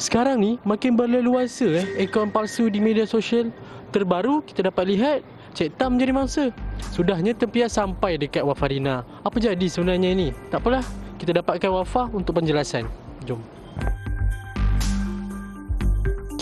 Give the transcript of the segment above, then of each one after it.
Sekarang ni makin berleluasa eh akaun palsu di media sosial. Terbaru kita dapat lihat Cik Tam jadi mangsa. Sudahnya tempia sampai dekat Wafarina. Apa jadi sebenarnya ini? Tak apalah, kita dapatkan Wafa untuk penjelasan. Jom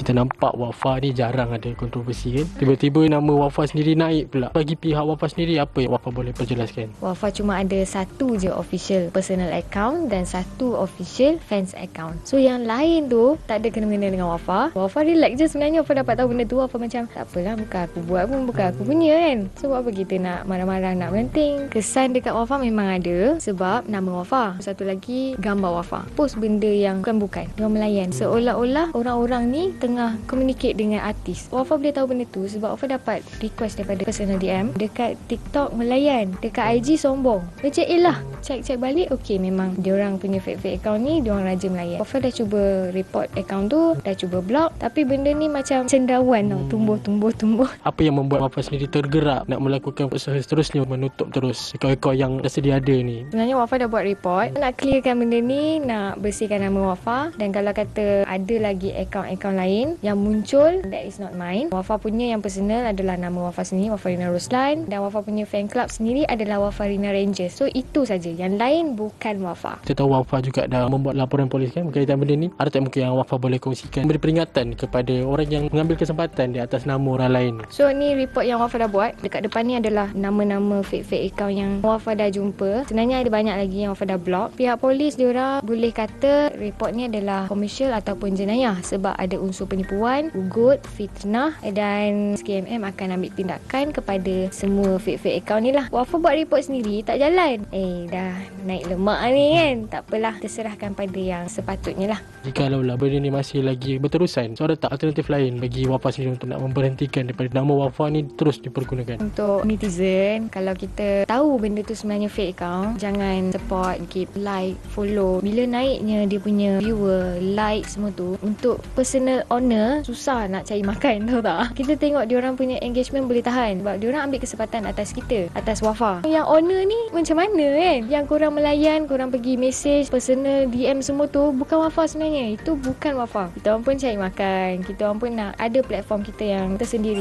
kita nampak Wafa ni jarang ada kontroversi kan tiba-tiba nama Wafa sendiri naik pula bagi pihak Wafa sendiri apa yang Wafa boleh perjelaskan Wafa cuma ada satu je official personal account dan satu official fans account so yang lain tu tak ada kena-mengena dengan Wafa Wafa relax je sebenarnya Wafa dapat tahu benda tu Wafa macam tak apalah bukan aku buat pun bukan aku punya kan so buat apa kita nak marah-marah nak menting kesan dekat Wafa memang ada sebab nama Wafa satu lagi gambar Wafa post benda yang bukan-bukan dia melayan seolah-olah orang-orang ni tengah tengah communicate dengan artis. Wafa boleh tahu benda tu sebab Wafa dapat request daripada personal DM dekat TikTok melayan, dekat IG sombong. Macam eh lah, check-check balik, okay memang Orang punya fake-fake account ni, diorang raja melayan. Wafa dah cuba report account tu, dah cuba block tapi benda ni macam cendawan tau, tumbuh-tumbuh-tumbuh. Apa yang membuat Wafa sendiri tergerak nak melakukan usaha seterusnya menutup terus akaun-akaun yang dah sedia ada ni? Sebenarnya Wafa dah buat report, nak clearkan benda ni, nak bersihkan nama Wafa dan kalau kata ada lagi akaun-akaun lain lain yang muncul that is not mine. Wafa punya yang personal adalah nama Wafa sendiri, Wafarina Roslan dan Wafa punya fan club sendiri adalah Wafarina Rangers. So itu saja. Yang lain bukan Wafa. Kita tahu Wafa juga dah membuat laporan polis kan berkaitan benda ni. Ada tak mungkin yang Wafa boleh kongsikan memberi peringatan kepada orang yang mengambil kesempatan di atas nama orang lain. So ni report yang Wafa dah buat. Dekat depan ni adalah nama-nama fake-fake account yang Wafa dah jumpa. Sebenarnya ada banyak lagi yang Wafa dah block. Pihak polis diorang boleh kata report ni adalah komersial ataupun jenayah sebab ada unsur penipuan, ugut, fitnah dan SKMM akan ambil tindakan kepada semua fake-fake account ni lah. Wafa buat report sendiri, tak jalan. Eh, dah naik lemak ni kan. Tak apalah, terserahkan pada yang sepatutnya lah. Jika lah benda ni masih lagi berterusan, so ada tak alternatif lain bagi Wafa sendiri untuk nak memberhentikan daripada nama Wafa ni terus dipergunakan? Untuk netizen, kalau kita tahu benda tu sebenarnya fake account, jangan support, keep like, follow. Bila naiknya dia punya viewer, like semua tu, untuk personal owner susah nak cari makan tahu tak kita tengok dia orang punya engagement boleh tahan sebab orang ambil kesempatan atas kita atas wafa yang owner ni macam mana kan yang kurang melayan kurang pergi message personal DM semua tu bukan wafa sebenarnya itu bukan wafa kita orang pun cari makan kita orang pun nak ada platform kita yang tersendiri